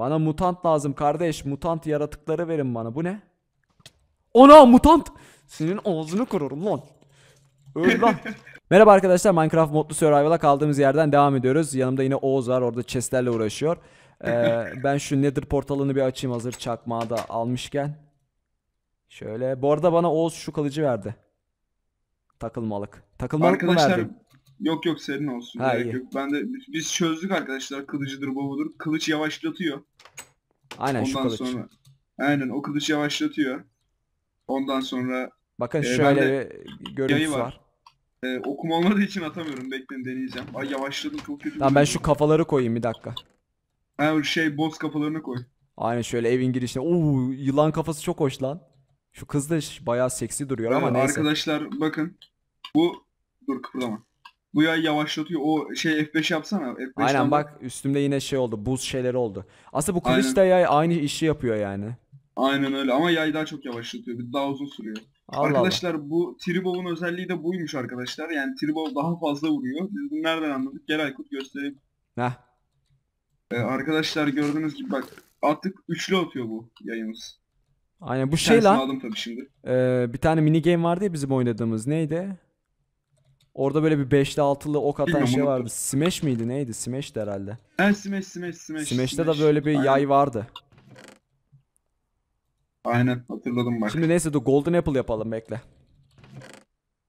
Bana mutant lazım kardeş. Mutant yaratıkları verin bana. Bu ne? Ona mutant. Senin ağzını kırarım lan. Öl Merhaba arkadaşlar Minecraft modlu survival'a kaldığımız yerden devam ediyoruz. Yanımda yine Oğuz var orada chestlerle uğraşıyor. Ee, ben şu nether portalını bir açayım hazır çakmağı da almışken. Şöyle bu arada bana Oğuz şu kalıcı verdi. Takılmalık. Takılmalık Arkadaşlar, mı verdi? Yok yok serin olsun. Ha, Gerek iyi. yok. Ben de biz çözdük arkadaşlar kılıcıdır babudur. Kılıç yavaşlatıyor. Aynen Ondan kılıç. sonra aynen o kılıç yavaşlatıyor. Ondan sonra Bakın Ee, şöyle bende bir görüntüsü var. var. e, okum olmadığı için atamıyorum. Bekleyin deneyeceğim. Ay yavaşladım çok kötü. Tamam ben şu kafaları koyayım bir dakika. Ha, şey boz kafalarını koy. Aynen şöyle evin girişine. Oo yılan kafası çok hoş lan. Şu kız da bayağı seksi duruyor ama neyse. Arkadaşlar bakın. Bu dur kıpırdama. Bu yay yavaşlatıyor. O şey F5 yapsana. F5 Aynen bak üstümde yine şey oldu. Buz şeyleri oldu. Aslında bu kılıç da yay aynı işi yapıyor yani. Aynen öyle ama yay daha çok yavaşlatıyor. Bir daha uzun sürüyor. Allah arkadaşlar Allah. bu Tribov'un özelliği de buymuş arkadaşlar. Yani Tribov daha fazla vuruyor. Biz bunu nereden anladık? Gel Aykut göstereyim. Ne? Ee, arkadaşlar gördüğünüz gibi bak artık üçlü atıyor bu yayımız. Aynen bu bir şey lan. aldım tabii şimdi. Ee, bir tane mini game vardı ya bizim oynadığımız. Neydi? Orada böyle bir 5'li 6'lı ok atan Bilmiyorum, şey vardı. unuttum. Smash miydi neydi? Smash'ti herhalde. Ha smash smash smash. Smash'te de böyle bir Aynen, yay vardı. Aynen hatırladım bak. Şimdi neyse dur Golden Apple yapalım bekle.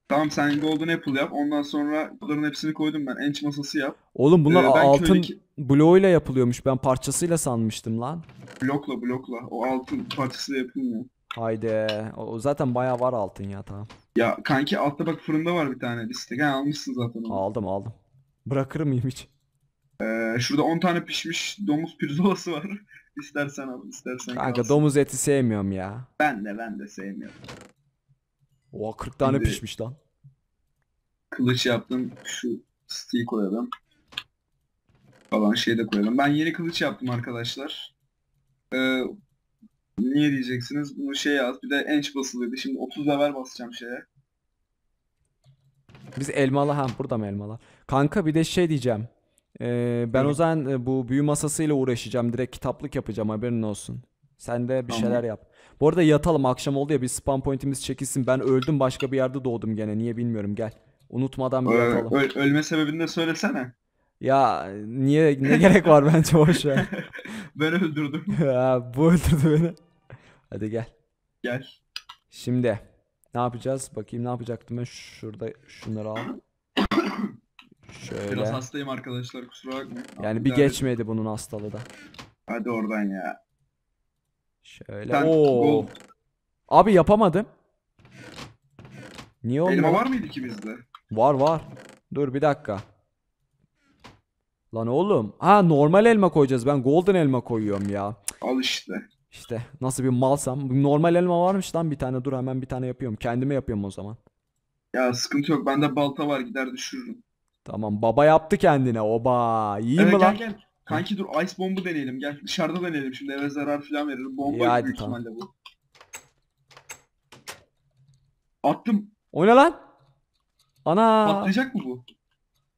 Tamam sen Golden Apple yap. Ondan sonra bunların hepsini koydum ben. Enç masası yap. Oğlum bunlar Ee, altın köydeki- bloğuyla yapılıyormuş. Ben parçasıyla sanmıştım lan. Blokla blokla. O altın parçası yapılmıyor. Haydi. O zaten bayağı var altın ya tamam. Ya kanki altta bak fırında var bir tane bistek. Ha almışsın zaten onu. Aldım aldım. Bırakır mıyım hiç? Ee, şurada 10 tane pişmiş domuz pirzolası var. İstersen al, istersen Kanka kalsın. domuz eti sevmiyorum ya. Ben de ben de sevmiyorum. Oha 40 tane Şimdi- pişmiş lan. Kılıç yaptım. Şu stiği koyalım. Falan şey de koyalım. Ben yeni kılıç yaptım arkadaşlar. Ee, Niye diyeceksiniz? Bunu şey yaz. Bir de enç basılıydı. Şimdi 30 level basacağım şeye. Biz elmalı ha burada mı elmalar? Kanka bir de şey diyeceğim. Ee, ben o zaman e, bu büyü masasıyla uğraşacağım. Direkt kitaplık yapacağım haberin olsun. Sen de bir Tamam. şeyler yap. Bu arada yatalım akşam oldu ya bir spam pointimiz çekilsin. Ben öldüm başka bir yerde doğdum gene. Niye bilmiyorum gel. Unutmadan Ee, bir yatalım. öl- ölme sebebini de söylesene. Ya niye ne gerek var bence boş ver. ben öldürdüm. ya, bu öldürdü beni. Hadi gel. Gel. Şimdi ne yapacağız? Bakayım ne yapacaktım ben şurada şunları al. Şöyle. Biraz hastayım arkadaşlar kusura bakmayın. Yani Abi bir derdi. geçmedi bunun hastalığı da. Hadi oradan ya. Şöyle. Sen, Oo. Abi yapamadım. Niye olmadı? Elma var mıydı ikimizde? Var var. Dur bir dakika. Lan oğlum. Ha normal elma koyacağız. Ben golden elma koyuyorum ya. Al işte. İşte nasıl bir malsam. Normal elma varmış lan bir tane. Dur hemen bir tane yapıyorum. Kendime yapıyorum o zaman. Ya sıkıntı yok. Bende balta var. Gider düşürürüm. Tamam baba yaptı kendine. Oba. İyi evet, mi gel, lan? Gel. Kanki dur ice bombu deneyelim. Gel dışarıda deneyelim. Şimdi eve zarar falan verir. Bomba ya büyük tamam. ihtimalle bu. Attım. O ne lan? Ana. Patlayacak mı bu?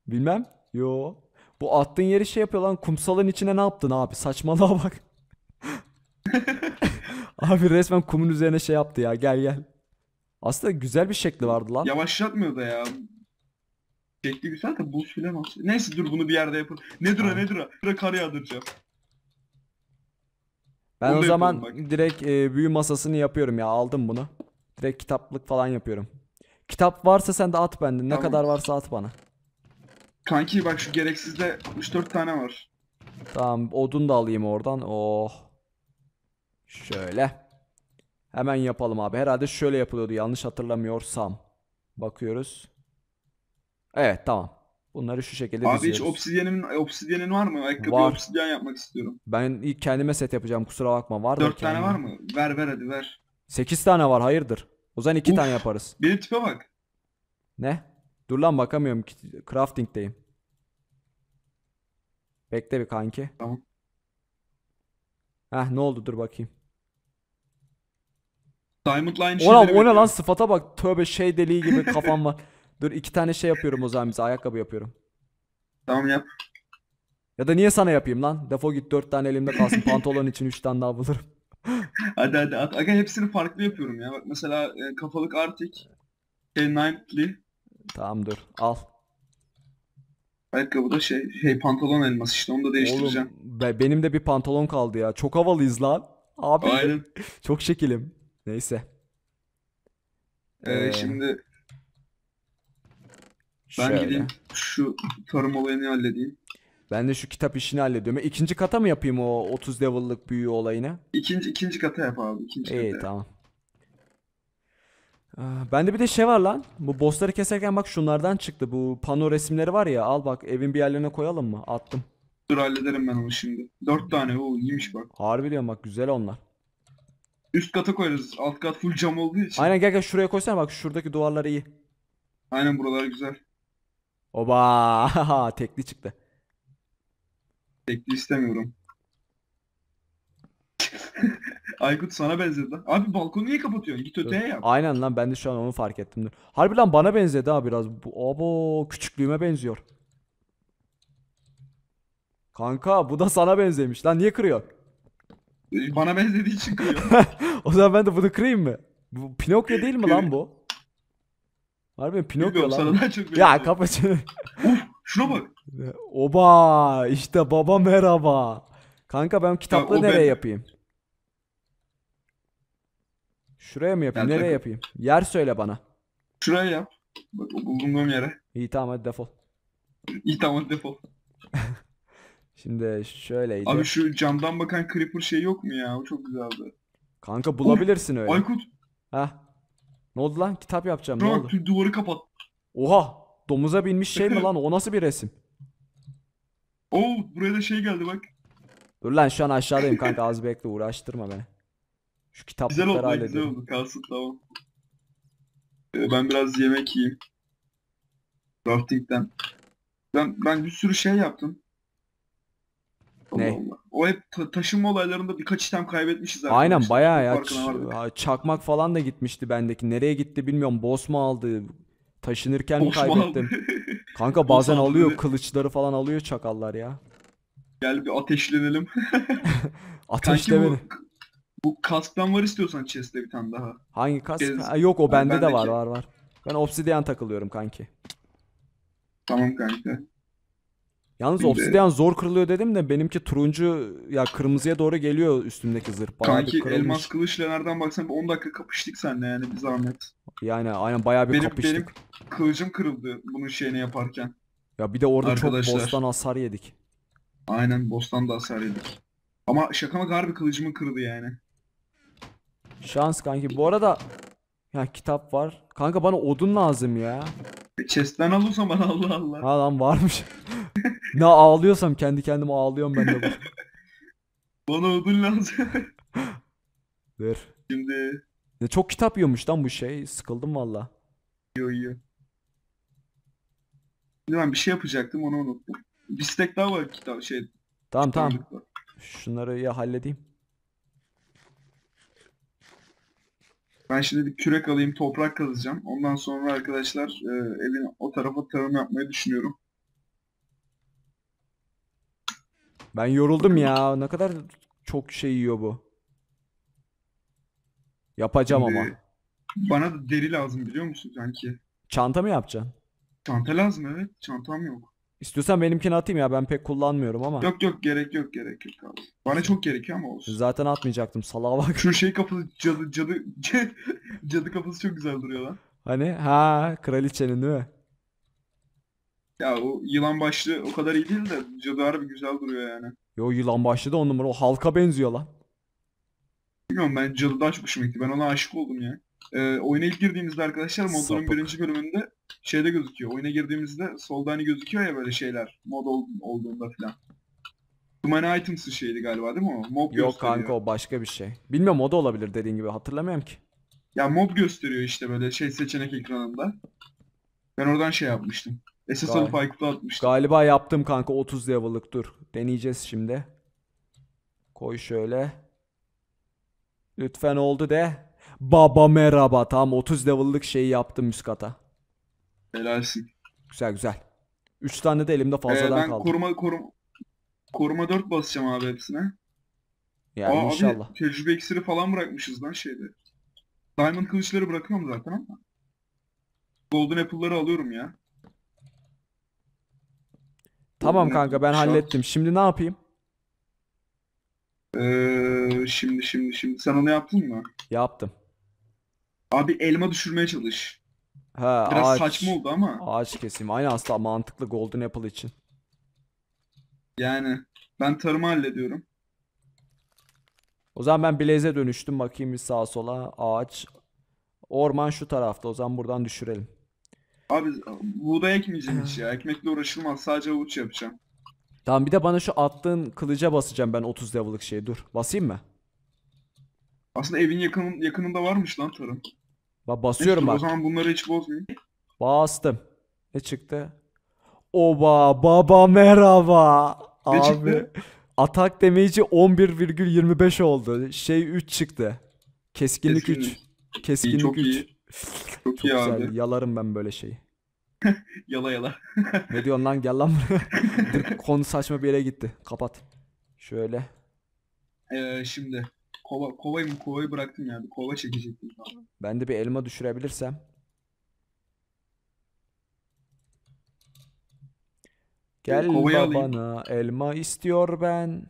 Bilmem. Yo. Bu attığın yeri şey yapıyor lan kumsalın içine ne yaptın abi saçmalığa bak. abi resmen kumun üzerine şey yaptı ya gel gel. Aslında güzel bir şekli vardı lan. Yavaşlatmıyor da ya. Şekli güzel de buz filan Neyse dur bunu bir yerde yapın. Ne dura ne dura. Dura kar yağdıracağım. Ben Bunu o zaman bak. direkt e, büyü masasını yapıyorum ya aldım bunu. Direkt kitaplık falan yapıyorum. Kitap varsa sen de at bende. Ne tamam. kadar varsa at bana. Kanki bak şu gereksizde 3-4 tane var. Tamam odun da alayım oradan. Oh. Şöyle. Hemen yapalım abi. Herhalde şöyle yapılıyordu yanlış hatırlamıyorsam. Bakıyoruz. Evet tamam. Bunları şu şekilde Abi diziyoruz. hiç obsidyenin, obsidyenin var mı? Ayakkabı var. obsidyen yapmak istiyorum. Ben ilk kendime set yapacağım kusura bakma. Var 4 tane var mı? Ver ver hadi ver. 8 tane var hayırdır. O zaman 2 tane yaparız. Benim tipe bak. Ne? Dur lan bakamıyorum. Crafting'deyim. Bekle bir kanki. Tamam. Heh ne oldu dur bakayım. Diamond Line şeyleri o ne lan sıfata bak. Tövbe şey deliği gibi kafam var. Dur iki tane şey yapıyorum o zaman bize. Ayakkabı yapıyorum. Tamam yap. Ya da niye sana yapayım lan? Defo git dört tane elimde kalsın. Pantolon için üç tane daha bulurum. hadi hadi at. Aga hepsini farklı yapıyorum ya. Bak mesela e, kafalık artık. Şey Nightly. Tamam dur al. Ayakkabı da şey, şey pantolon elması işte onu da değiştireceğim. Oğlum, be, benim de bir pantolon kaldı ya. Çok havalıyız lan. Abi. Aynen. Çok şekilim. Neyse. Ee, ee, şimdi ben şöyle. gideyim şu tarım olayını halledeyim. Ben de şu kitap işini hallediyorum. E, ikinci kata mı yapayım o 30 level'lık büyü olayını? İkinci ikinci kata yap abi. İkinci İyi kata tamam. Ah, bende bir de şey var lan. Bu bossları keserken bak şunlardan çıktı. Bu pano resimleri var ya. Al bak evin bir yerlerine koyalım mı? Attım. Dur hallederim ben onu şimdi. Dört tane o iyiymiş bak. Harbi diyorum bak güzel onlar. Üst kata koyarız. Alt kat full cam olduğu için. Aynen gel gel şuraya koysana bak şuradaki duvarlar iyi. Aynen buralar güzel. Oba tekli çıktı. Tekli istemiyorum. Aykut sana benzedi. Abi balkonu niye kapatıyorsun? Git öteye yap. Aynen lan ben de şu an onu fark ettim. Dur. Harbi lan bana benzedi ha biraz. Bu, abo küçüklüğüme benziyor. Kanka bu da sana benzemiş. Lan niye kırıyor? Ee, bana benzediği için kırıyor. o zaman ben de bunu kırayım mı? Bu Pinokyo değil mi lan bu? Harbi Pinokyo lan. Sana çok ya benziyor. kapa şunu Of şuna bak. Oba işte baba merhaba. Kanka ben kitapla nereye ben- yapayım? Şuraya mı yapayım? Gel Nereye takıl. yapayım? Yer söyle bana. Şuraya yap. Bak bulunduğum yere. İyi tamam hadi defol. İyi tamam defol. Şimdi şöyleydi. Abi şu camdan bakan creeper şey yok mu ya? O çok güzeldi. Kanka bulabilirsin öyle. Aykut. Ha. Ne oldu lan? Kitap yapacağım. Ne oldu? Bak duvarı kapat. Oha. Domuza binmiş şey mi lan? O nasıl bir resim? Oo buraya da şey geldi bak. Dur lan şu an aşağıdayım kanka az bekle uğraştırma beni. Şu Güzel kitaplıkları oldu, güzel oldu. Kalsın tamam. Ee, ben biraz yemek yiyeyim. Crafting'den. Ben, ben bir sürü şey yaptım. Ne? Allah. O hep ta- taşınma olaylarında birkaç item kaybetmişiz Aynen bayağı ya. çakmak falan da gitmişti bendeki. Nereye gitti bilmiyorum. Boss mu aldı? Taşınırken mi Boşma aldı. kaybettim? Kanka bazen alıyor. evet. Kılıçları falan alıyor çakallar ya. Gel bir ateşlenelim. Ateş Kanki bu bu kasktan var istiyorsan chest'te bir tane daha. Hangi kask? Gez- Ha, yok o bende de var var var. Ben obsidian takılıyorum kanki. Tamam kanka. Yalnız Şimdi- obsidian zor kırılıyor dedim de benimki turuncu ya kırmızıya doğru geliyor üstümdeki zırh. Bayağı Kanki elmas kılıçla nereden baksan bir 10 dakika kapıştık seninle yani bir zahmet. Yani aynen bayağı bir Benim- kapıştık. benim- Kılıcım kırıldı bunun şeyini yaparken. Ya bir de orada Arkadaşlar. çok boss'tan hasar yedik. Aynen boss'tan da hasar yedik. Ama mı garbi kılıcımı kırıldı yani. Şans kanki. Bu arada ya kitap var. Kanka bana odun lazım ya. Chest'ten al o zaman Allah Allah. Ha lan varmış. ne ağlıyorsam kendi kendime ağlıyorum ben de bu. bana odun lazım. Ver. Şimdi. Ne çok kitap yiyormuş lan bu şey. Sıkıldım valla. Yiyor yiyor. Ben bir şey yapacaktım onu unuttum. Bir stack daha var kitap şey. Tamam tamam. Var. Şunları ya halledeyim. Ben şimdi bir kürek alayım, toprak kazacağım. Ondan sonra arkadaşlar e, evin o tarafa tarım yapmayı düşünüyorum. Ben yoruldum ya. Ne kadar çok şey yiyor bu. Yapacağım Şimdi ama. Bana da deri lazım biliyor musun sanki? Çanta mı yapacaksın? Çanta lazım evet. Çantam yok. İstiyorsan benimkini atayım ya ben pek kullanmıyorum ama. Yok yok gerek yok gerek yok abi. Bana çok gerekiyor ama olsun. Zaten atmayacaktım salağa bak. Şu şey kapısı cadı cadı cadı kapısı çok güzel duruyor lan. Hani ha kraliçenin değil mi? Ya o yılan başlı o kadar iyi değil de cadı harbi güzel duruyor yani. Yo yılan başlı da on numara o halka benziyor lan. Bilmiyorum ben cadıdan çok hoşuma gitti ben ona aşık oldum ya e, oyuna ilk girdiğimizde arkadaşlar modların Sapık. birinci bölümünde şeyde gözüküyor. Oyuna girdiğimizde solda hani gözüküyor ya böyle şeyler mod ol- olduğunda falan. Human Items'ı şeydi galiba değil mi o? Mob Yok gösteriyor. kanka o başka bir şey. Bilmiyorum mod olabilir dediğin gibi hatırlamıyorum ki. Ya mob gösteriyor işte böyle şey seçenek ekranında. Ben oradan şey yapmıştım. SS Gay- alıp Aykut'a atmıştım. Galiba yaptım kanka 30 level'lık dur. Deneyeceğiz şimdi. Koy şöyle. Lütfen oldu de. Baba merhaba. tamam 30 level'lık şeyi yaptım Müskat'a. Helalsin. Güzel güzel. 3 tane de elimde fazladan ee, ben kaldı. koruma koruma koruma 4 basacağım abi hepsine. Yani Aa, inşallah. Abi, tecrübe iksiri falan bırakmışız lan şeyde. Diamond kılıçları bırakıyorum zaten ama. Golden Apple'ları alıyorum ya. Tamam Golden kanka ben hallettim. Şimdi ne yapayım? Ee, şimdi şimdi şimdi sen onu yaptın mı? Yaptım. Abi elma düşürmeye çalış. Ha, Biraz ağaç, saçma oldu ama. Ağaç keseyim. Aynı aslında mantıklı Golden Apple için. Yani ben tarımı hallediyorum. O zaman ben Blaze'e dönüştüm. Bakayım bir sağa sola. Ağaç. Orman şu tarafta. O zaman buradan düşürelim. Abi buğday ekmeyeceğim hiç ya. Ah. Ekmekle uğraşılmaz. Sadece avuç yapacağım. Tamam bir de bana şu attığın kılıca basacağım ben 30 level'lık şeyi. Dur basayım mı? Aslında evin yakın, yakınında varmış lan tarım. Bak basıyorum bak. O zaman bunları hiç bozmayayım. Bastım. Ne çıktı? Oba baba merhaba. Ne Abi. çıktı? Atak demeyici 11,25 oldu. Şey 3 çıktı. Keskinlik, Keskinlik. 3. Keskinlik iyi, çok 3. Iyi. Çok, çok iyi güzel. Abi. Yalarım ben böyle şeyi. yala yala. ne diyorsun lan gel lan buraya. Konu saçma bir yere gitti. Kapat. Şöyle. Ee, şimdi kova, kovayı mı kovayı bıraktım yani. Kova çekecektim. Ben de bir elma düşürebilirsem. Gel Kovayı babana elma istiyor ben.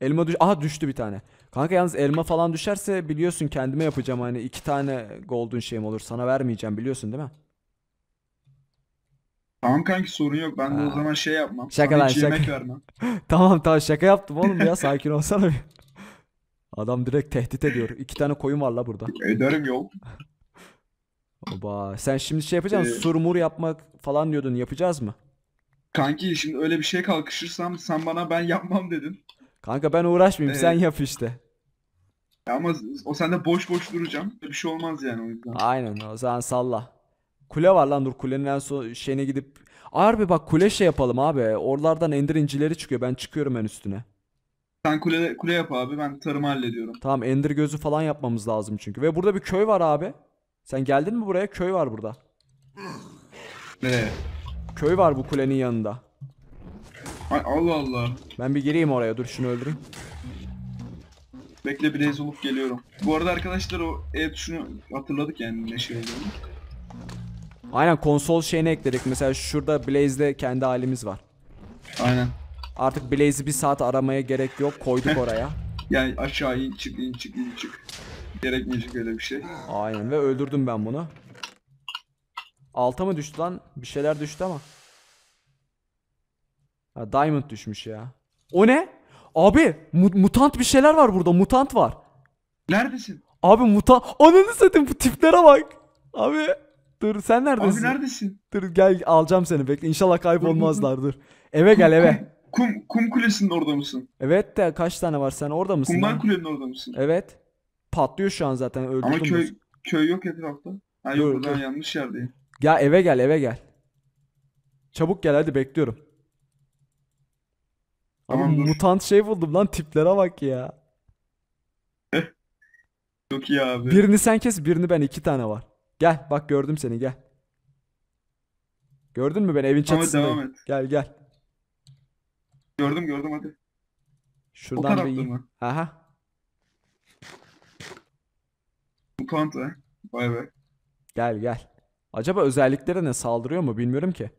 Elma düş Aha düştü bir tane. Kanka yalnız elma falan düşerse biliyorsun kendime yapacağım hani iki tane golden şeyim olur. Sana vermeyeceğim biliyorsun değil mi? Tamam kanki sorun yok. Ben de o zaman şey yapmam. Şaka lan, hiç yemek şaka. vermem. Tamam tamam şaka yaptım oğlum ya sakin olsana bir. Adam direkt tehdit ediyor. İki tane koyun var la burada. Ederim yok. Oba. Sen şimdi şey yapacaksın. Ee, surmur yapmak falan diyordun. Yapacağız mı? Kanki şimdi öyle bir şey kalkışırsam sen bana ben yapmam dedin. Kanka ben uğraşmayayım. Ee, sen yap işte. Ama o sende boş boş duracağım. Bir şey olmaz yani o yüzden. Aynen o zaman salla. Kule var lan dur kulenin en son şeyine gidip. Harbi bak kule şey yapalım abi. Oralardan ender incileri çıkıyor. Ben çıkıyorum en üstüne. Sen kule, kule yap abi ben tarımı hallediyorum. Tamam ender gözü falan yapmamız lazım çünkü. Ve burada bir köy var abi. Sen geldin mi buraya? Köy var burada. Nereye? Köy var bu kulenin yanında. Ay, Allah Allah. Ben bir gireyim oraya dur şunu öldüreyim. Bekle Blaze olup geliyorum. Bu arada arkadaşlar o ev tuşunu hatırladık yani ne şey olduğunu. Aynen konsol şeyini ekledik. Mesela şurada Blaze'de kendi halimiz var. Aynen. Artık Blaze'i bir saat aramaya gerek yok. Koyduk oraya. yani aşağı in çık in çık in çık. Gerekmeyecek öyle bir şey. Aynen ve öldürdüm ben bunu. Alta mı düştü lan? Bir şeyler düştü ama. Ha, diamond düşmüş ya. O ne? Abi mu mutant bir şeyler var burada. Mutant var. Neredesin? Abi mutant. Ananı satayım bu tiplere bak. Abi. Dur sen neredesin? Abi neredesin? Dur gel alacağım seni bekle. İnşallah kaybolmazlar dur. Eve gel eve. kum kum kulesinin orada mısın? Evet de kaç tane var sen orada mısın? Kumdan kulenin orada mısın? Evet. Patlıyor şu an zaten öldürdüm. Ama köy, köy yok etrafta. Ha yok, yok, yok. yanlış yerdeyim. Gel eve gel eve gel. Çabuk gel hadi bekliyorum. Tamam, Ama mutant şey buldum lan tiplere bak ya. Çok iyi abi. Birini sen kes birini ben iki tane var. Gel bak gördüm seni gel. Gördün mü ben evin çatısında? Devam et. Gel gel. Gördüm gördüm hadi. Şuradan o bir mı? Aha. Bu ha. Vay be. Gel gel. Acaba özelliklere ne saldırıyor mu bilmiyorum ki.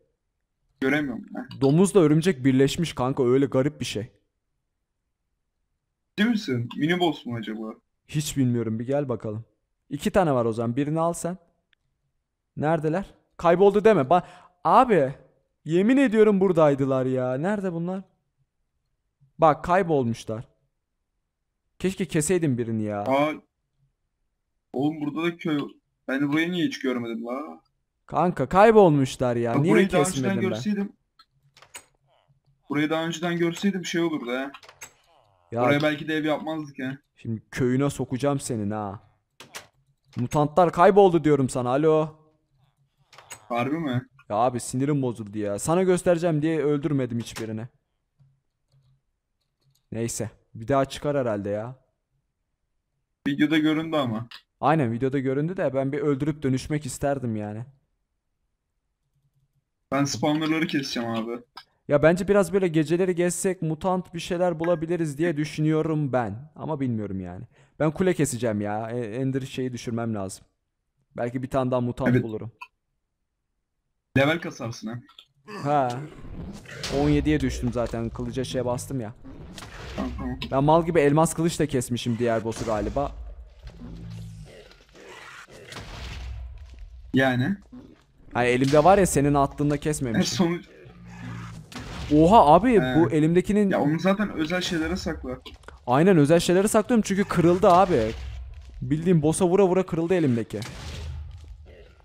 Göremiyorum. Heh. Domuzla örümcek birleşmiş kanka öyle garip bir şey. Değil misin? Mini boss mu acaba? Hiç bilmiyorum bir gel bakalım. İki tane var o zaman birini al sen. Neredeler? Kayboldu deme. Ba Abi yemin ediyorum buradaydılar ya. Nerede bunlar? Bak kaybolmuşlar. Keşke keseydim birini ya. Aa, oğlum burada da köy. Ben burayı niye hiç görmedim la? Kanka kaybolmuşlar ya. ya Niye burayı daha önceden ben? görseydim. Burayı daha önceden görseydim şey olurdu ha. Ya Buraya belki de ev yapmazdık ha. Şimdi köyüne sokacağım seni ha. Mutantlar kayboldu diyorum sana. Alo. Harbi mi? Ya abi sinirim bozuldu ya. Sana göstereceğim diye öldürmedim hiçbirini. Neyse. Bir daha çıkar herhalde ya. Videoda göründü ama. Aynen videoda göründü de ben bir öldürüp dönüşmek isterdim yani. Ben spawnerları keseceğim abi. Ya bence biraz böyle geceleri gezsek mutant bir şeyler bulabiliriz diye düşünüyorum ben. Ama bilmiyorum yani. Ben kule keseceğim ya. E, Ender şeyi düşürmem lazım. Belki bir tane daha mutant Evet. bulurum. Level kasarsın ha. Ha. 17'ye düştüm zaten. Kılıca şey bastım ya. Ben mal gibi elmas kılıç da kesmişim diğer boss'u galiba. Yani. Hani elimde var ya senin attığında kesmemişim. E, Oha abi ee, bu elimdekinin... Ya onu zaten özel şeylere sakla. Aynen özel şeylere saklıyorum çünkü kırıldı abi. Bildiğim boss'a vura vura kırıldı elimdeki.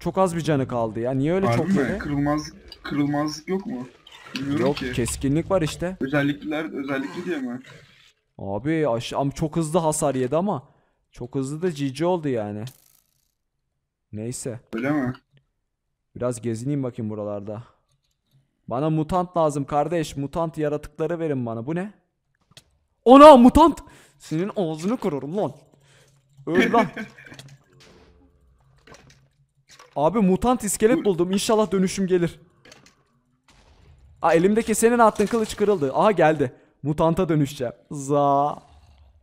Çok az bir canı kaldı ya. Niye öyle Harbi çok mi? Öyle? Kırılmaz, kırılmazlık yok mu? Bilmiyorum Yok ki. keskinlik var işte. Özellikler özellikli diye mi? Abi aşağı ama çok hızlı hasar yedi ama çok hızlı da cici oldu yani. Neyse. Öyle mi? Biraz gezineyim bakayım buralarda. Bana mutant lazım kardeş. Mutant yaratıkları verin bana. Bu ne? Ona mutant. Senin ağzını kırarım lan. Öl lan. Abi mutant iskelet buldum. İnşallah dönüşüm gelir. Aa elimdeki senin attığın kılıç kırıldı. Aha geldi. Mutanta dönüşeceğim. Za.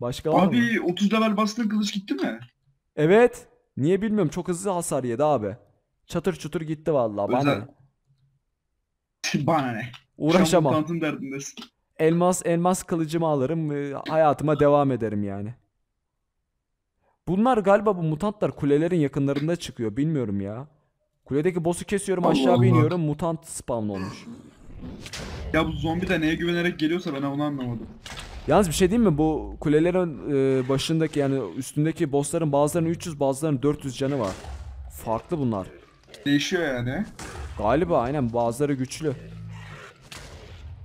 Başka var mı? Abi 30 level bastığın kılıç gitti mi? Evet. Niye bilmiyorum. Çok hızlı hasar yedi abi. Çatır çutur gitti vallahi. Bana ne? Bana ne? Uğraşamam. mutantın derdindesin. Elmas elmas kılıcımı alırım. e, Hayatıma devam ederim yani. Bunlar galiba bu mutantlar kulelerin yakınlarında çıkıyor. Bilmiyorum ya. Kuledeki boss'u kesiyorum aşağı iniyorum. Mutant spawn olmuş. Ya bu zombi de neye güvenerek geliyorsa ben onu anlamadım. Yalnız bir şey diyeyim mi? Bu kulelerin e, başındaki yani üstündeki bossların bazılarının 300 bazılarının 400 canı var. Farklı bunlar. Değişiyor yani. Galiba aynen bazıları güçlü.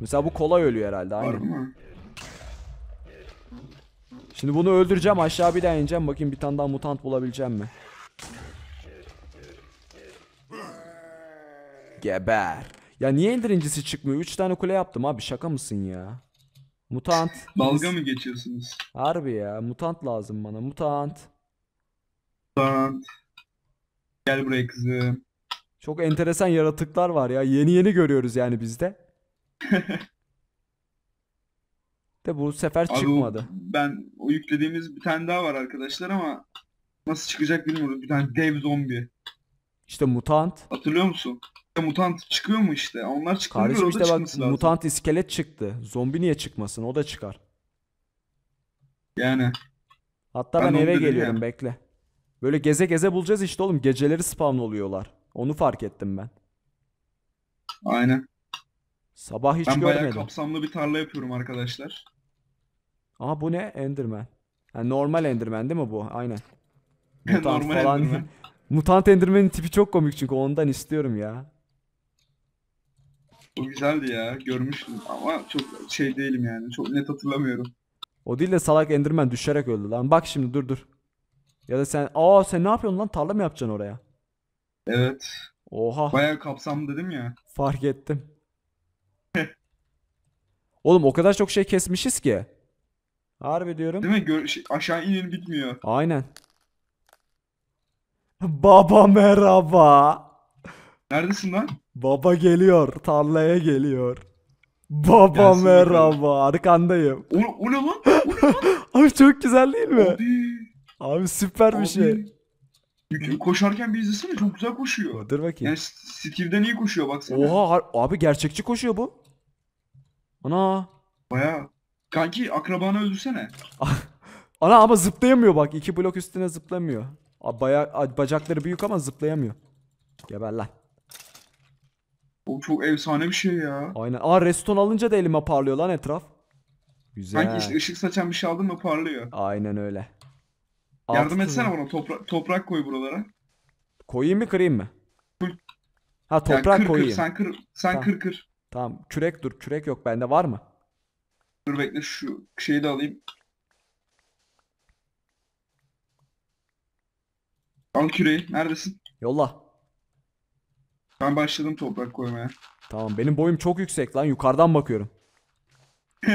Mesela bu kolay ölüyor herhalde Var aynen. mı? Şimdi bunu öldüreceğim aşağı bir daha ineceğim bakayım bir tane daha mutant bulabileceğim mi? Geber. Ya niye endirincisi çıkmıyor? 3 tane kule yaptım abi şaka mısın ya? Mutant. Dalga mı geçiyorsunuz? Harbi ya mutant lazım bana mutant. Mutant. Gel buraya kızım. Çok enteresan yaratıklar var ya. Yeni yeni görüyoruz yani bizde. De bu sefer Abi çıkmadı. O, ben o yüklediğimiz bir tane daha var arkadaşlar ama nasıl çıkacak bilmiyorum. Bir tane dev zombi. İşte mutant. Hatırlıyor musun? mutant çıkıyor mu işte? Onlar çıkmıyor. Kardeşim işte bak lazım. mutant iskelet çıktı. Zombi niye çıkmasın? O da çıkar. Yani. Hatta ben, ben eve geliyorum yani. bekle. Böyle geze geze bulacağız işte oğlum. Geceleri spawn oluyorlar. Onu fark ettim ben. Aynen. Sabah hiç ben görmedim. Ben bayağı kapsamlı bir tarla yapıyorum arkadaşlar. Aa bu ne? Enderman. Yani normal Enderman değil mi bu? Aynen. Mutant normal falan. Enderman. Mutant Enderman'in tipi çok komik çünkü ondan istiyorum ya. O güzeldi ya. Görmüştüm ama çok şey değilim yani. Çok net hatırlamıyorum. O değil de salak Enderman düşerek öldü lan. Bak şimdi dur dur. Ya da sen aa sen ne yapıyorsun lan? Tarla mı yapacaksın oraya? Evet. Oha. Bayağı kapsam dedim ya. Fark ettim. Oğlum o kadar çok şey kesmişiz ki. Harbi diyorum. Değil mi? Gör şey, aşağı inin bitmiyor. Aynen. Baba merhaba. Neredesin lan? Baba geliyor. Tarlaya geliyor. Baba Gelsin merhaba. Bakalım. Arkandayım. O, o ne lan? O ne lan? Abi çok güzel değil mi? Abi. Abi süper Abi. bir şey. koşarken bir izlesene çok güzel koşuyor. Dur bakayım. Yani Steve'den iyi koşuyor baksana. Oha abi gerçekçi koşuyor bu. Ana. Baya. Kanki akrabanı öldürsene. Ana ama zıplayamıyor bak. iki blok üstüne zıplamıyor. Baya bacakları büyük ama zıplayamıyor. Geber lan çok efsane bir şey ya. Aynen. Aa reston alınca da elime parlıyor lan etraf. Güzel. Sanki işte ışık saçan bir şey aldın mı parlıyor. Aynen öyle. Yardım Altın- etsene bana topra- toprak koy buralara. Koyayım mı kırayım mı? Kır. Ha Yani toprak kır koyayım. kır sen kır sen Tamam. kır kır. Tamam. Kürek dur. Kürek yok bende var mı? Dur bekle şu şeyi de alayım. Al küreği neredesin? Yolla. Ben başladım toprak koymaya. Tamam benim boyum çok yüksek lan yukarıdan bakıyorum.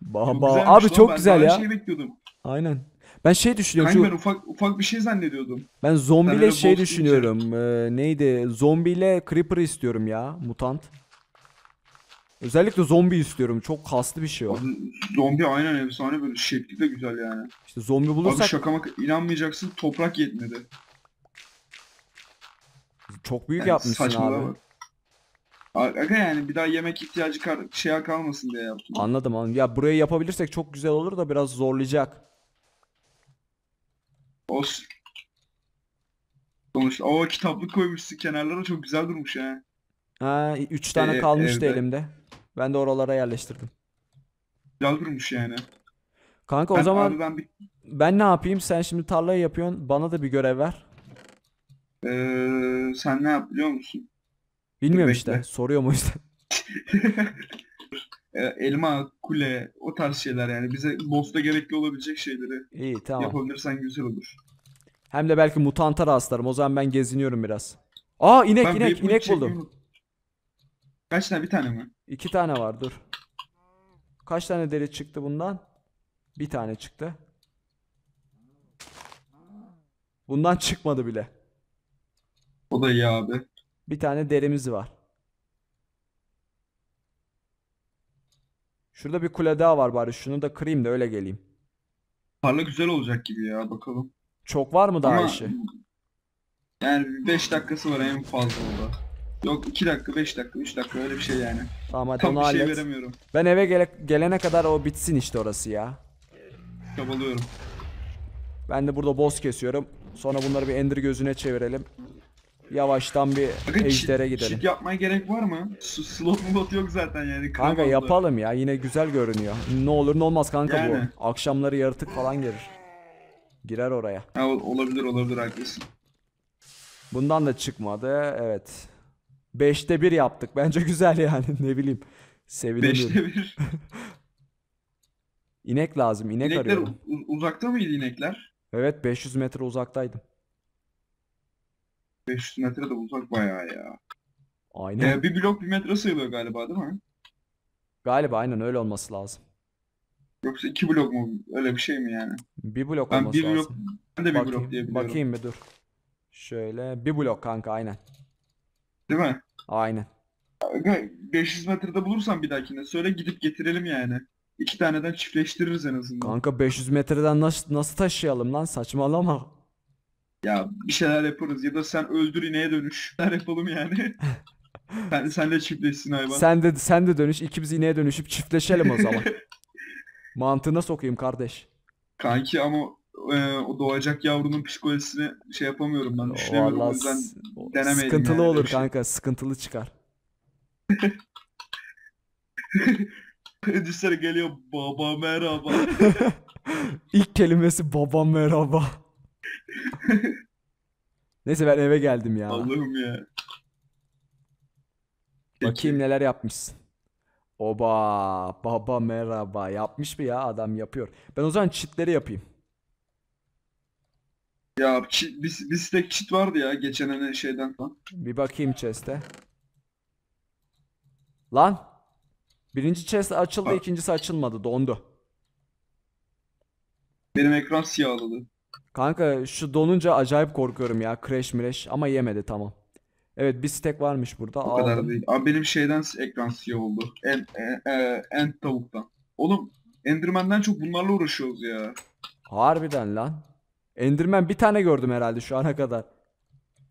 Ba ba Güzelmiş abi çok ben güzel daha ya. Şey bekliyordum. Aynen. Ben şey düşünüyorum. Kanka ben şu ufak ufak bir şey zannediyordum. ben zombiyle öyle şey düşünüyorum. Ee, neydi? Zombiyle creeper istiyorum ya, mutant. Özellikle zombi istiyorum. Çok kaslı bir şey o. Abi, zombi aynen efsane böyle şekli de güzel yani. İşte zombi Abi bulursak şaka inanmayacaksın toprak yetmedi. Çok büyük yani yapmışsın saçmalama. abi. Aga yani bir daha yemek ihtiyacı kar şeye kalmasın diye yaptım. Anladım anladım. Ya burayı yapabilirsek çok güzel olur da biraz zorlayacak. Olsun. Sonuçta. O kitaplık koymuşsun kenarlara çok güzel durmuş ha. Ha 3 tane ee, kalmıştı evde. elimde. Ben de oralara yerleştirdim. Güzel durmuş yani. Kanka ben, o zaman abi, ben, bir... ben ne yapayım? Sen şimdi tarlayı yapıyorsun. Bana da bir görev ver. Ee, sen ne yap biliyor musun? Bilmiyorum Bekle. işte. Soruyorum o yüzden. E, elma, kule o tarz şeyler yani bize boss'ta gerekli olabilecek şeyleri İyi tamam. yapabilirsen güzel olur. Hem de belki mutanta rastlarım. O zaman ben geziniyorum biraz. Aa inek Ben inek inek buldum. Kaç tane bir tane mi? İki tane var dur. Kaç tane deri çıktı bundan? Bir tane çıktı. Bundan çıkmadı bile. O da iyi abi. Bir tane derimiz var. Şurada bir kule daha var bari. Şunu da kırayım da öyle geleyim. Tarla güzel olacak gibi ya bakalım. Çok var mı daha Ama işi? yani 5 dakikası var en fazla orada. Yok 2 dakika 5 dakika 3 dakika öyle bir şey yani. Tamam hadi Tam onu bir şey veremiyorum. Ben eve gele- gelene kadar o bitsin işte orası ya. Çabalıyorum. Ben de burada boss kesiyorum. Sonra bunları bir ender gözüne çevirelim. Yavaştan bir Kanka, ejdere gidelim. Çit yapmaya gerek var mı? slot mu bot yok zaten yani. Kanka yapalım ya yine güzel görünüyor. Ne olur ne olmaz kanka yani. bu. Akşamları yaratık falan gelir. Girer oraya. Ha, olabilir olabilir haklısın. Bundan da çıkmadı. Evet. Beşte bir yaptık. Bence güzel yani ne bileyim. Sevinirim. Beşte bir. İnek lazım. İnek inekler arıyorum. uzakta mıydı inekler? Evet 500 metre uzaktaydım. 500 metre de uzak bayağı ya. Aynen. Ee, bir blok bir metre sayılıyor galiba değil mi? Galiba aynen öyle olması lazım. Yoksa iki blok mu? Öyle bir şey mi yani? Bir blok ben olması bir blok, lazım. Ben de bir bakayım, blok diye Bakayım bir dur. Şöyle bir blok kanka aynen. Değil mi? Aynen. 500 metrede bulursan bir dahakine söyle gidip getirelim yani. İki taneden çiftleştiririz en azından. Kanka 500 metreden nasıl, nasıl taşıyalım lan saçmalama. Ya bir şeyler yaparız ya da sen öldür ineğe dönüş. Neler yapalım yani. sen, sen de çiftleşsin hayvan. Sen de sen de dönüş. İkimiz ineğe dönüşüp çiftleşelim o zaman. Mantığına sokayım kardeş. Kanki ama e, o doğacak yavrunun psikolojisini şey yapamıyorum ben. Düşünemiyorum o yüzden denemeyelim. Sıkıntılı yani. olur şey. kanka. Sıkıntılı çıkar. Düşünsene geliyor baba merhaba. İlk kelimesi baba merhaba. Neyse ben eve geldim ya. Allah'ım ya. Bakayım neler yapmışsın. Oba baba merhaba yapmış mı ya adam yapıyor. Ben o zaman çitleri yapayım. Ya cheat, bir, bir stack cheat vardı ya geçen hani şeyden falan. Bir bakayım chest'e. Lan. Birinci chest açıldı Bak. ikincisi açılmadı dondu. Benim ekran siyahladı. Kanka şu donunca acayip korkuyorum ya. Crash mreş ama yemedi tamam. Evet bir stack varmış burada. O kadar değil. Abi benim şeyden ekran siyah oldu. En, e, e, end tavuktan. Oğlum Enderman'den çok bunlarla uğraşıyoruz ya. Harbiden lan. Enderman bir tane gördüm herhalde şu ana kadar.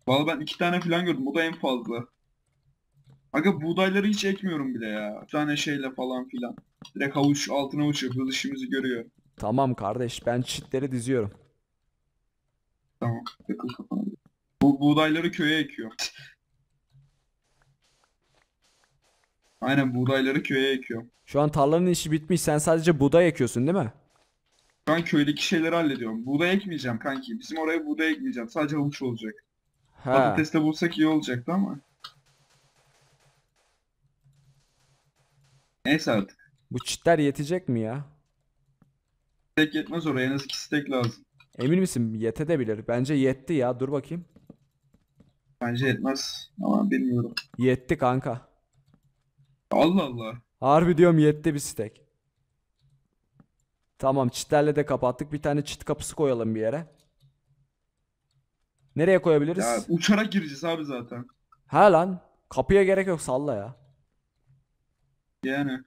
Vallahi ben iki tane falan gördüm. O da en fazla. Aga buğdayları hiç ekmiyorum bile ya. Bir tane şeyle falan filan. Direkt havuç altına uçuyor. yapıyoruz işimizi görüyor. Tamam kardeş ben çitleri diziyorum. Tamam. Yakın kafana. Bu buğdayları köye ekiyor. Aynen buğdayları köye ekiyor. Şu an tarlanın işi bitmiş. Sen sadece buğday ekiyorsun değil mi? Ben köydeki şeyleri hallediyorum. Buğday ekmeyeceğim kanki. Bizim oraya buğday ekmeyeceğim. Sadece havuç olacak. He. Patates bulsak iyi olacaktı ama. Neyse artık. Bu çitler yetecek mi ya? Stek yetmez oraya. En az iki stek lazım. Emin misin? Yete de bilir. Bence yetti ya. Dur bakayım. Bence yetmez ama bilmiyorum. Yetti kanka. Allah Allah. Harbi diyorum yetti bir stek. Tamam çitlerle de kapattık. Bir tane çit kapısı koyalım bir yere. Nereye koyabiliriz? Ya uçarak gireceğiz abi zaten. He lan. Kapıya gerek yok salla ya. Yani.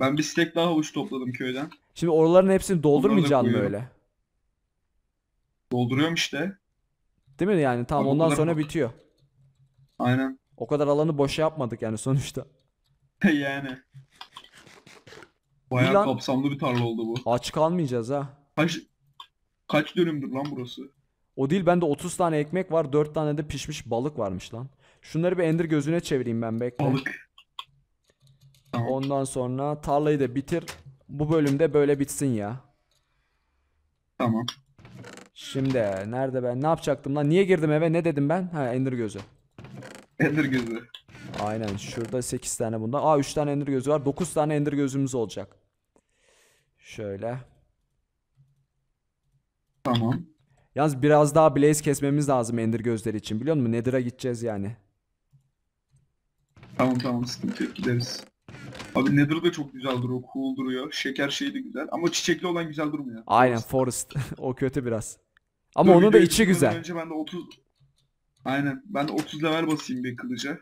Ben bir stek daha havuç topladım köyden. Şimdi oraların hepsini doldurmayacaksın öyle? Dolduruyorum işte. Değil mi yani? Tamam ondan sonra bitiyor. Aynen. O kadar alanı boşa yapmadık yani sonuçta. yani. Bayağı Milan... kapsamlı bir tarla oldu bu. Aç kalmayacağız ha. Kaç kaç dönümdür lan burası? O değil bende 30 tane ekmek var 4 tane de pişmiş balık varmış lan. Şunları bir ender gözüne çevireyim ben bekle. Balık. Tamam. Ondan sonra tarlayı da bitir. Bu bölümde böyle bitsin ya. Tamam. Şimdi nerede ben? Ne yapacaktım lan? Niye girdim eve? Ne dedim ben? Ha Ender gözü. Ender gözü. Aynen. Şurada 8 tane bunda. Aa 3 tane Ender gözü var. 9 tane Ender gözümüz olacak. Şöyle. Tamam. Yalnız biraz daha blaze kesmemiz lazım Ender gözleri için biliyor musun? Nether'a gideceğiz yani. Tamam tamam sıkıntı yok gideriz. Abi Nether de çok güzel duruyor, cool duruyor. Şeker şeyi de güzel ama çiçekli olan güzel durmuyor. Aynen Forest. o kötü biraz. Ama Dur, onun da içi güzel. Önce ben de 30 Aynen. Ben de 30 level basayım bir kılıca.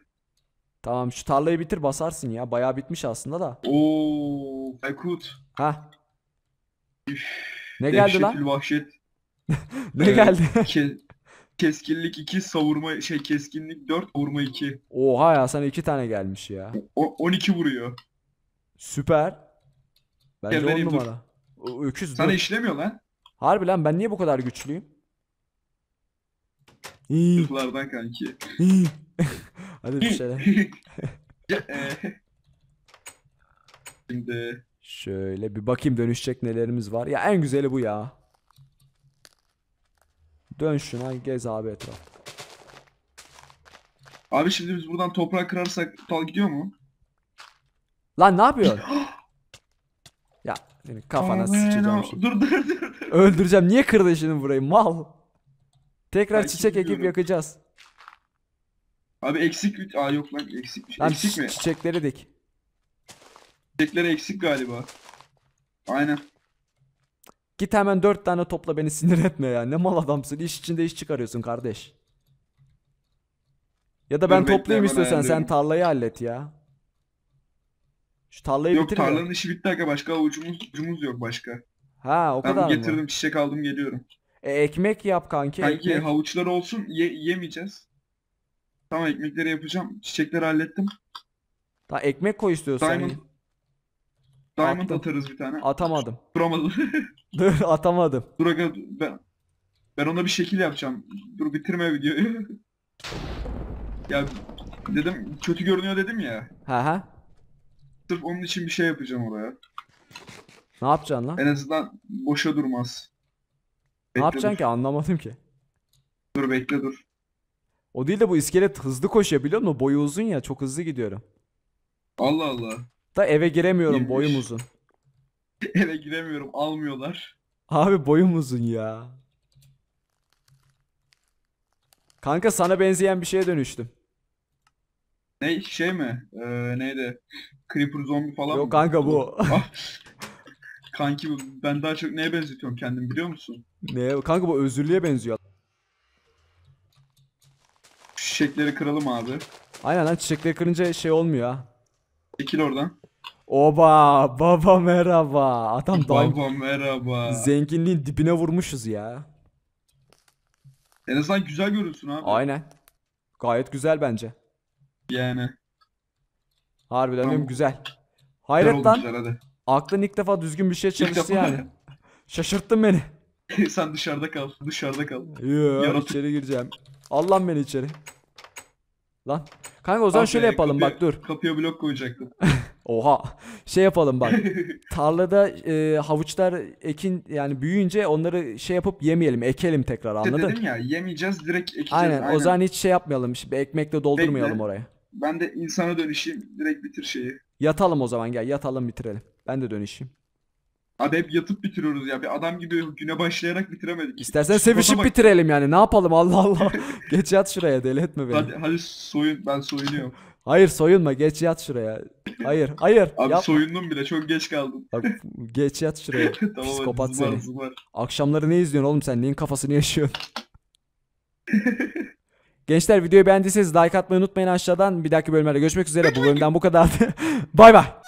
Tamam şu tarlayı bitir basarsın ya. Bayağı bitmiş aslında da. Oo, Aykut. Ha. Ne geldi lan? vahşet. ne geldi? Ee, Keskinlik 2, savurma şey keskinlik 4, vurma 2. Oha ya sana iki tane gelmiş ya. O, 12 vuruyor. Süper. Bence Gel vereyim, numara. Ö- Öküz Sana dur. işlemiyor lan. Harbi lan ben niye bu kadar güçlüyüm? İyi, Kızlardan kanki. Hadi bir şeyler. E. Şimdi Şöyle bir bakayım dönüşecek nelerimiz var. Ya en güzeli bu ya. Dön şuna gez abi etraf. Abi şimdi biz buradan toprak kırarsak tal gidiyor mu? Lan ne yapıyor? ya senin kafana sıçacağım şimdi. Dur dur dur. Öldüreceğim. Niye kırdın şimdi burayı mal? Tekrar Belki çiçek ekip yakacağız. Abi eksik Aa yok lan eksik. Şey. Lan eksik mi? Çiçekleri dik. Çiçekleri eksik galiba. Aynen. Git hemen dört tane topla beni sinir etme ya. Ne mal adamsın. İş içinde iş çıkarıyorsun kardeş. Ya da ben Dur, toplayayım istiyorsan sen tarlayı hallet ya. Şu tarlayı Yok bitir ya. tarlanın işi bitti aga başka avucumuz, ucumuz yok başka. Ha o ben kadar getirdim çiçek aldım geliyorum. E, ekmek yap kanki. Kanki ekmek. havuçlar olsun ye, yemeyeceğiz. Tamam ekmekleri yapacağım. Çiçekleri hallettim. Ta ekmek koy istiyorsan. Diamond, Diamond Attım. atarız bir tane. Atamadım. Duramadım. Dur atamadım. Dur aga ben, ben ona bir şekil yapacağım. Dur bitirme videoyu. ya dedim kötü görünüyor dedim ya. Ha ha. Sırf onun için bir şey yapacağım oraya. Ne yapacaksın lan? En azından boşa durmaz. Bekle ne yapacaksın dur. ki anlamadım ki. Dur bekle dur. O değil de bu iskelet hızlı koşuyor biliyor musun? Boyu uzun ya çok hızlı gidiyorum. Allah Allah. Da eve giremiyorum boyum uzun. Eve giremiyorum almıyorlar. Abi boyum uzun ya. Kanka sana benzeyen bir şeye dönüştüm. Ne şey mi? Ee, neydi? Creeper zombi falan Yok mı? kanka bu. Ah. Kanki ben daha çok neye benzetiyorum kendimi biliyor musun? Ne? Kanka bu özürlüğe benziyor. çiçekleri kıralım abi. Aynen lan çiçekleri kırınca şey olmuyor ha. Çekil oradan. Oba baba merhaba. Adam daim Baba merhaba. zenginliğin dibine vurmuşuz ya. En azından güzel görünsün abi. Aynen. Gayet güzel bence. Yani. Harbiden Tamam. diyorum güzel. Güzel Hayret lan. Aklın ilk defa düzgün bir şey çalıştı yani. Şaşırttın beni. Sen dışarıda kal. Dışarıda kal. Yo, Yaratık. içeri gireceğim. Allah beni içeri. Lan. Kanka o zaman Abi, şöyle yapalım bak dur. Kapıya blok koyacaktım. Oha şey yapalım bak tarlada e, havuçlar ekin yani büyüyünce onları şey yapıp yemeyelim ekelim tekrar anladın? Dedim ya yemeyeceğiz direkt ekeceğiz. Aynen, aynen. o zaman hiç şey yapmayalım şimdi ekmekle doldurmayalım Bekle. orayı. Ben de insana dönüşeyim direkt bitir şeyi. Yatalım o zaman gel yatalım bitirelim. Ben de dönüşeyim. Abi hep yatıp bitiriyoruz ya. Bir adam gibi güne başlayarak bitiremedik. İstersen Şu sevişip bitirelim yani. Ne yapalım Allah Allah. Geç yat şuraya deli etme beni. Hadi, hadi soyun ben soyunuyorum. Hayır soyunma geç yat şuraya. Hayır hayır. Abi yapma. soyundum bile çok geç kaldım. Bak, geç yat şuraya. tamam, Psikopat zımar, seni. Zımar. Akşamları ne izliyorsun oğlum sen? Neyin kafasını yaşıyorsun? Gençler videoyu beğendiyseniz like atmayı unutmayın aşağıdan. Bir dahaki bölümlerde görüşmek üzere. Bu bölümden bu kadar. bay bay.